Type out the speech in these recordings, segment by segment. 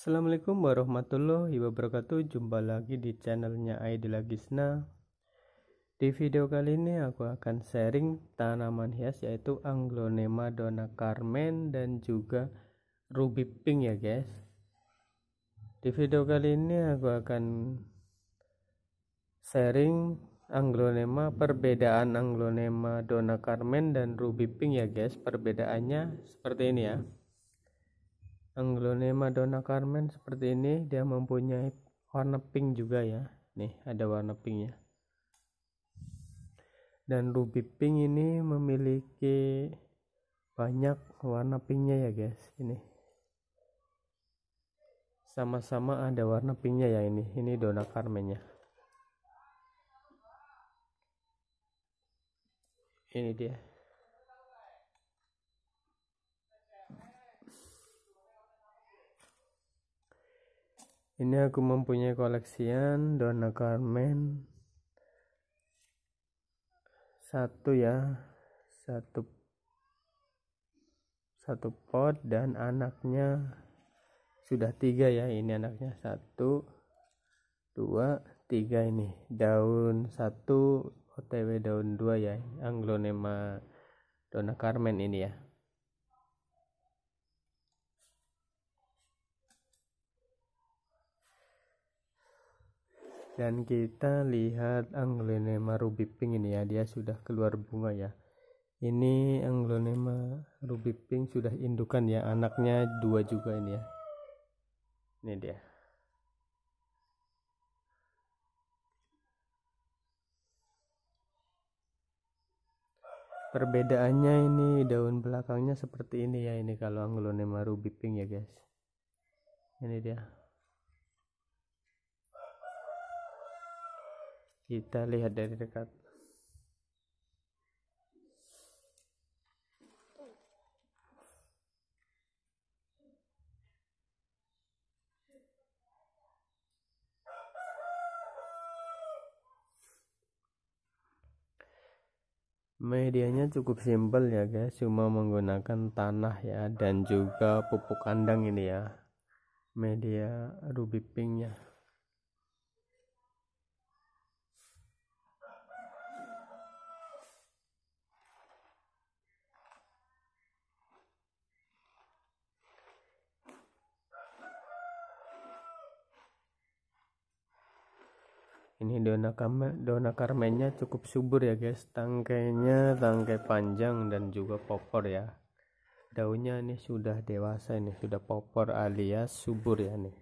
Assalamualaikum warahmatullahi wabarakatuh Jumpa lagi di channelnya Aidila Gisna Di video kali ini aku akan sharing tanaman hias yaitu Anglonema Dona Carmen dan juga Ruby Pink ya guys Di video kali ini aku akan sharing Anglonema perbedaan Anglonema Dona Carmen dan Ruby Pink ya guys perbedaannya seperti ini ya Anglone Madonna Carmen seperti ini dia mempunyai warna pink juga ya nih ada warna pinknya dan ruby pink ini memiliki banyak warna pinknya ya guys ini sama-sama ada warna pinknya ya ini ini Donna Carmennya ini dia Ini aku mempunyai koleksian Donna Carmen. Satu ya, satu satu pot dan anaknya sudah tiga ya ini anaknya satu dua tiga ini daun satu otw daun dua ya anglonema dona carmen ini ya dan kita lihat anglonema ruby pink ini ya dia sudah keluar bunga ya ini anglonema ruby pink sudah indukan ya anaknya dua juga ini ya ini dia perbedaannya ini daun belakangnya seperti ini ya ini kalau anglonema ruby pink ya guys ini dia kita lihat dari dekat medianya cukup simpel ya guys cuma menggunakan tanah ya dan juga pupuk kandang ini ya media ruby pinknya ini dona karma dona karmennya cukup subur ya guys tangkainya tangkai panjang dan juga popor ya daunnya ini sudah dewasa ini sudah popor alias subur ya nih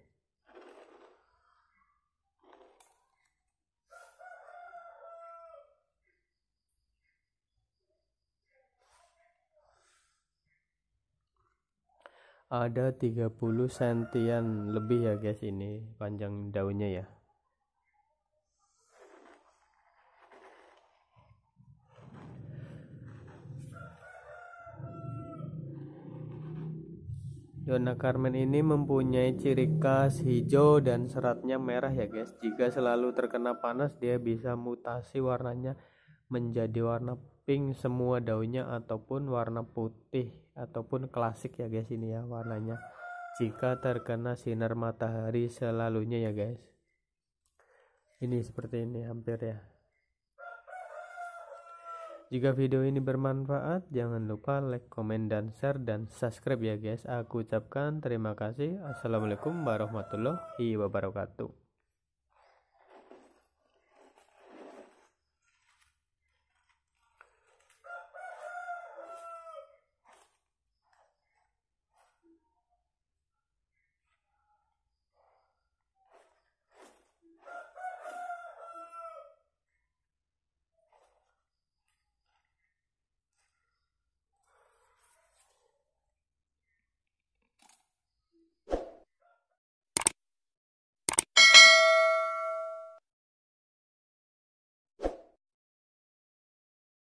ada 30 sentian lebih ya guys ini panjang daunnya ya Zona Carmen ini mempunyai ciri khas hijau dan seratnya merah ya guys. Jika selalu terkena panas dia bisa mutasi warnanya menjadi warna pink semua daunnya ataupun warna putih ataupun klasik ya guys ini ya warnanya. Jika terkena sinar matahari selalunya ya guys. Ini seperti ini hampir ya. Jika video ini bermanfaat, jangan lupa like, komen, dan share, dan subscribe ya guys. Aku ucapkan terima kasih. Assalamualaikum warahmatullahi wabarakatuh.